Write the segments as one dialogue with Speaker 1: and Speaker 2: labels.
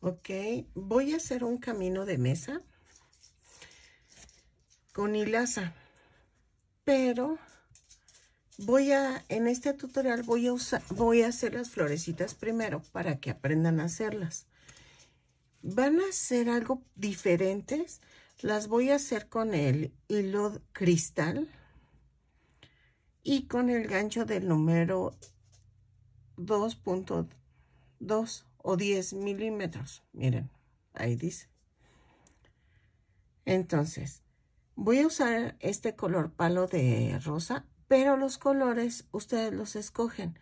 Speaker 1: ok voy a hacer un camino de mesa con hilaza pero voy a en este tutorial voy a usar voy a hacer las florecitas primero para que aprendan a hacerlas van a hacer algo diferentes las voy a hacer con el hilo cristal y con el gancho del número 2.2 o 10 milímetros. Miren, ahí dice. Entonces, voy a usar este color palo de rosa, pero los colores ustedes los escogen.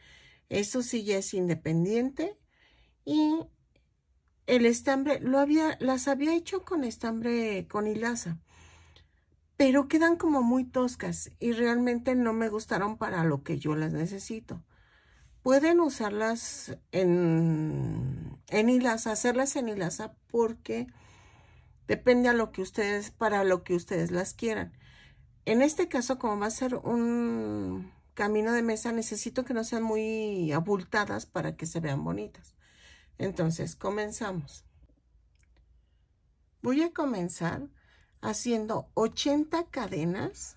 Speaker 1: Eso sí ya es independiente. Y el estambre, lo había, las había hecho con estambre con hilaza. Pero quedan como muy toscas y realmente no me gustaron para lo que yo las necesito pueden usarlas en, en hilaza, hacerlas en hilaza porque depende a lo que ustedes, para lo que ustedes las quieran. En este caso, como va a ser un camino de mesa, necesito que no sean muy abultadas para que se vean bonitas. Entonces, comenzamos. Voy a comenzar haciendo 80 cadenas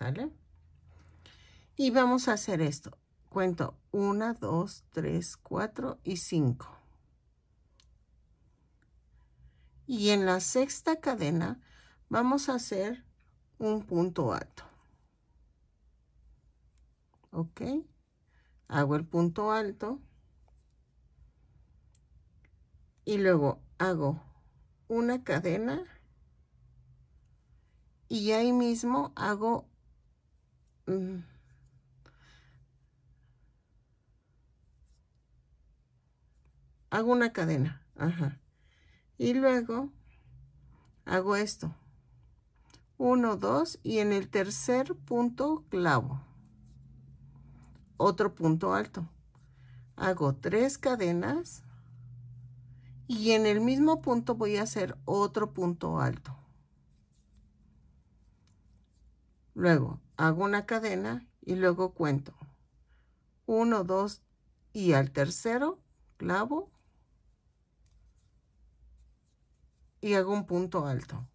Speaker 1: ¿Sale? Y vamos a hacer esto. Cuento 1, 2, 3, 4 y 5. Y en la sexta cadena vamos a hacer un punto alto. ¿Ok? Hago el punto alto. Y luego hago una cadena. Y ahí mismo hago Hago una cadena. Y luego hago esto. uno, 2 y en el tercer punto clavo. Otro punto alto. Hago tres cadenas y en el mismo punto voy a hacer otro punto alto. Luego hago una cadena y luego cuento. uno dos y al tercero clavo y hago un punto alto.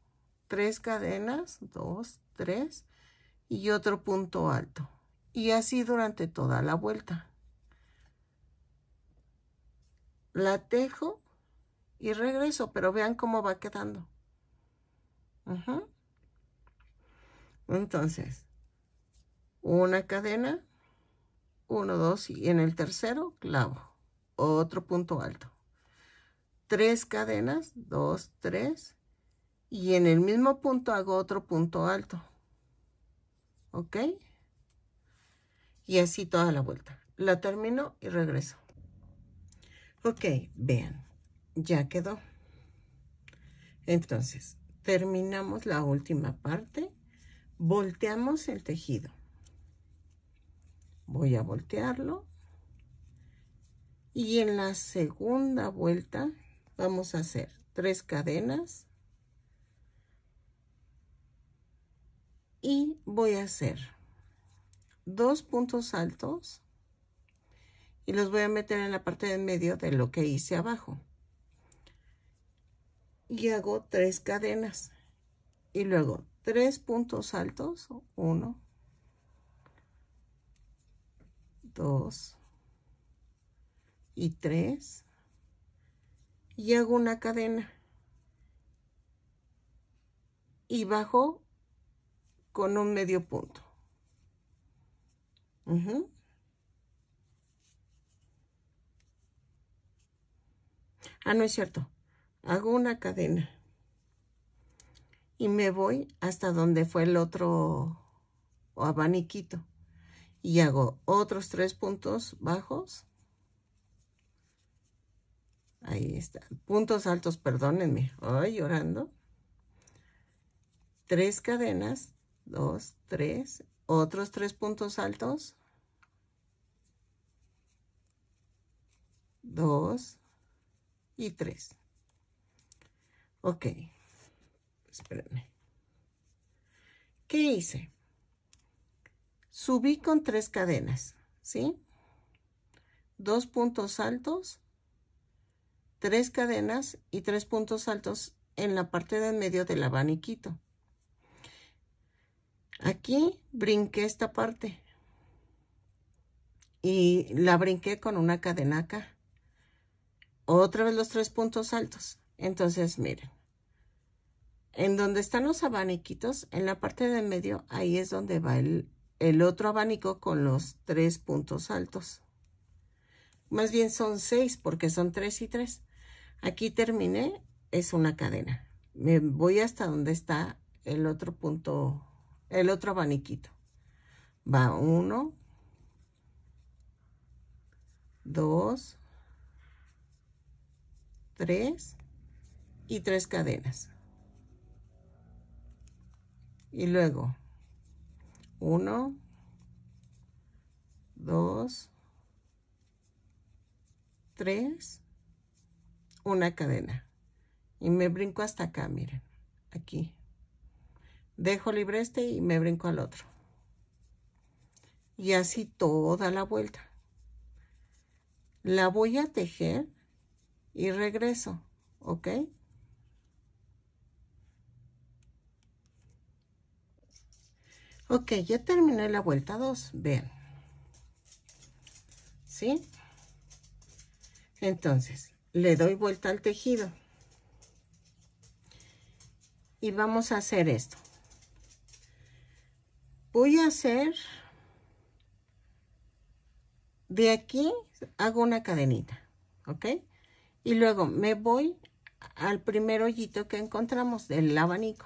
Speaker 1: Tres cadenas, dos, tres y otro punto alto. Y así durante toda la vuelta. La tejo y regreso, pero vean cómo va quedando. Entonces, una cadena, uno 2 y en el tercero clavo, otro punto alto. Tres cadenas, dos tres y en el mismo punto hago otro punto alto. ¿Ok? Y así toda la vuelta. La termino y regreso. Ok, vean, ya quedó. Entonces, terminamos la última parte, volteamos el tejido voy a voltearlo y en la segunda vuelta vamos a hacer tres cadenas y voy a hacer dos puntos altos y los voy a meter en la parte de medio de lo que hice abajo y hago tres cadenas y luego tres puntos altos uno dos y tres y hago una cadena y bajo con un medio punto ah no es cierto hago una cadena y me voy hasta donde fue el otro abaniquito y hago otros tres puntos bajos. Ahí está. Puntos altos, perdónenme. Ay, llorando. Tres cadenas. Dos, tres. Otros tres puntos altos. Dos y tres. Ok. Espérenme. ¿Qué hice? Subí con tres cadenas, ¿sí? Dos puntos altos, tres cadenas y tres puntos altos en la parte de en medio del abaniquito. Aquí brinqué esta parte y la brinqué con una cadena acá. Otra vez los tres puntos altos. Entonces, miren, en donde están los abaniquitos, en la parte de en medio, ahí es donde va el, el otro abanico con los tres puntos altos. Más bien son seis porque son tres y tres. Aquí terminé, es una cadena. Me voy hasta donde está el otro punto, el otro abaniquito. Va uno, dos, tres y tres cadenas. Y luego 1, 2, 3, una cadena. Y me brinco hasta acá, miren, aquí. Dejo libre este y me brinco al otro. Y así toda la vuelta. La voy a tejer y regreso, ¿ok? Ok, ya terminé la vuelta 2, vean. ¿Sí? Entonces, le doy vuelta al tejido. Y vamos a hacer esto. Voy a hacer... De aquí hago una cadenita, ¿ok? Y luego me voy al primer hoyito que encontramos del abanico.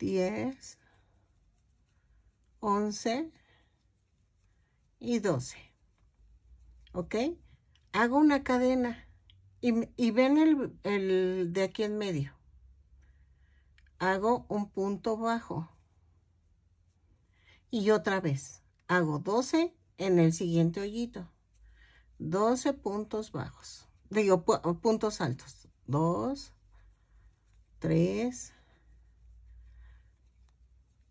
Speaker 1: 10, 11 y 12. ¿Ok? Hago una cadena y, ven el, de aquí en medio. Hago un punto bajo. Y otra vez, hago 12 en el siguiente hoyito. 12 puntos bajos. Digo, puntos altos. 2, 3,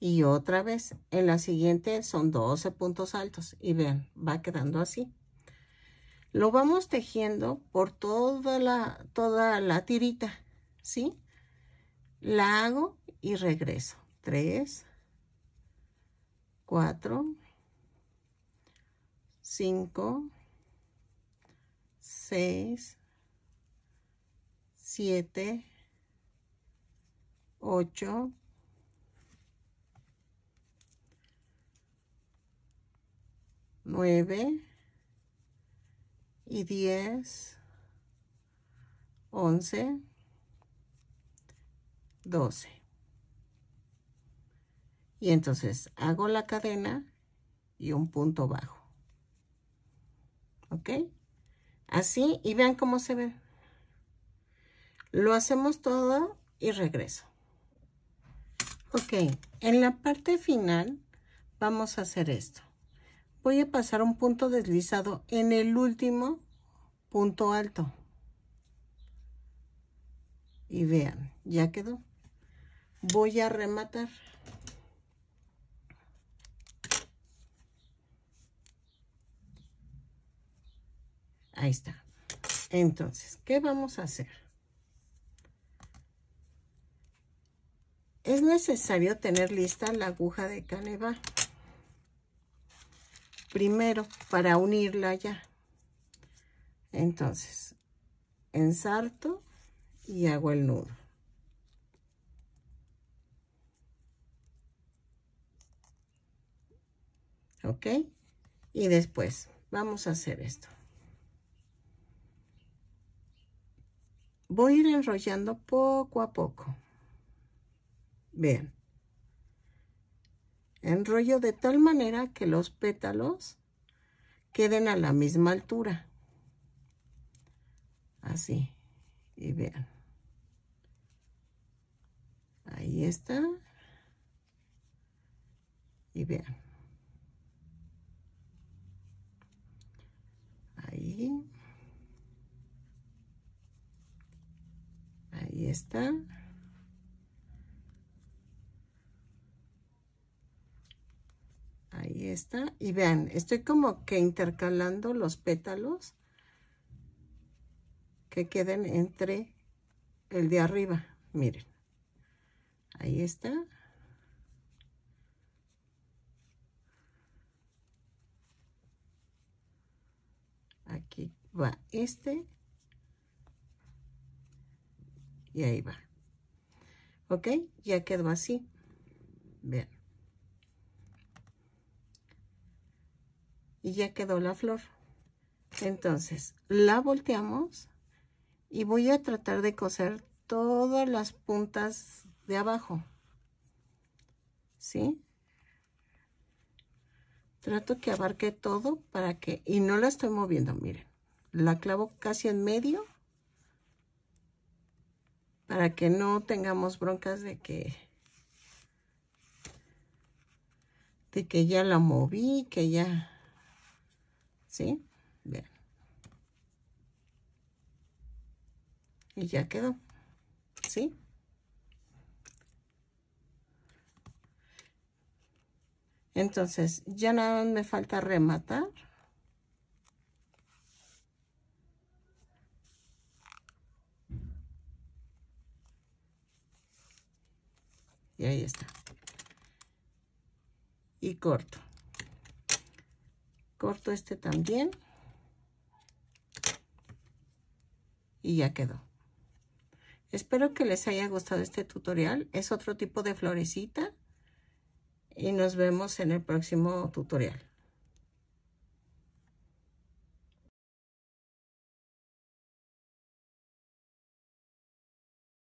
Speaker 1: y otra vez en la siguiente son 12 puntos altos y vean va quedando así lo vamos tejiendo por toda la toda la tirita ¿sí? la hago y regreso 3 4 5 6 7 8 9 y 10, 11, 12. Y entonces hago la cadena y un punto bajo. ¿Ok? Así y vean cómo se ve. Lo hacemos todo y regreso. Ok, en la parte final vamos a hacer esto voy a pasar un punto deslizado en el último punto alto y vean ya quedó voy a rematar ahí está entonces qué vamos a hacer es necesario tener lista la aguja de caneva primero para unirla ya. Entonces, ensarto y hago el nudo. ¿Ok? Y después vamos a hacer esto. Voy a ir enrollando poco a poco. Vean. Enrollo de tal manera que los pétalos queden a la misma altura. Así. Y vean. Ahí está. Y vean. Ahí. Ahí está. está. Y vean, estoy como que intercalando los pétalos que queden entre el de arriba. Miren. Ahí está. Aquí va este. Y ahí va. ¿Ok? Ya quedó así. Vean. y ya quedó la flor. Entonces, la volteamos y voy a tratar de coser todas las puntas de abajo. ¿Sí? Trato que abarque todo para que... Y no la estoy moviendo, miren. La clavo casi en medio para que no tengamos broncas de que... de que ya la moví, que ya Bien. Y ya quedó, ¿sí? Entonces, ya nada me falta rematar. Y ahí está. Y corto corto este también y ya quedó espero que les haya gustado este tutorial es otro tipo de florecita y nos vemos en el próximo tutorial